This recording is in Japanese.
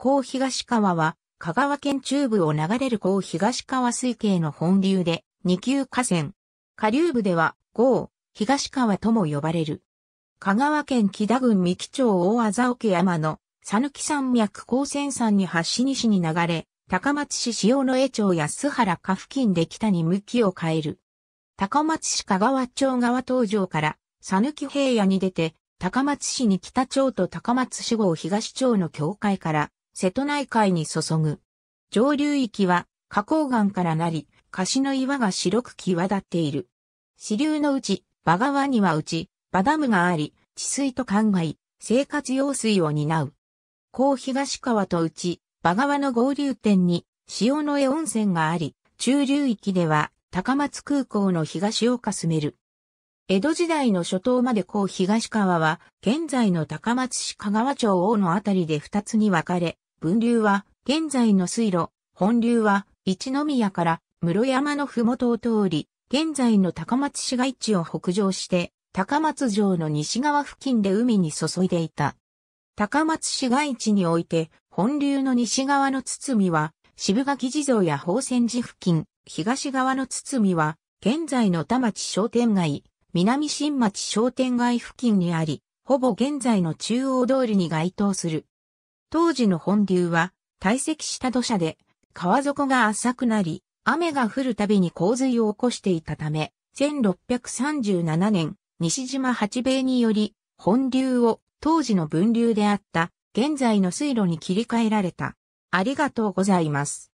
江東川は、香川県中部を流れる江東川水系の本流で、二級河川。下流部では、江、東川とも呼ばれる。香川県木田郡三木町大麻桶山の、佐抜山脈高専山に橋西に流れ、高松市塩野江町安原下付近で北に向きを変える。高松市香川町側東上から、佐抜平野に出て、高松市に北町と高松市号東町の境界から、瀬戸内海に注ぐ。上流域は花崗岩からなり、樫の岩が白く際立っている。支流のうち、馬川にはうち、馬ダムがあり、治水と考え、生活用水を担う。高東川とうち、馬川の合流点に、塩の江温泉があり、中流域では、高松空港の東をかすめる。江戸時代の初頭まで高東川は、現在の高松市香川町大のあたりで二つに分かれ、分流は現在の水路、本流は一宮から室山のふもとを通り、現在の高松市街地を北上して、高松城の西側付近で海に注いでいた。高松市街地において、本流の西側の堤は、渋垣地蔵や宝泉寺付近、東側の堤は、現在の田町商店街、南新町商店街付近にあり、ほぼ現在の中央通りに該当する。当時の本流は、堆積した土砂で、川底が浅くなり、雨が降るたびに洪水を起こしていたため、1637年、西島八兵衛により、本流を当時の分流であった、現在の水路に切り替えられた。ありがとうございます。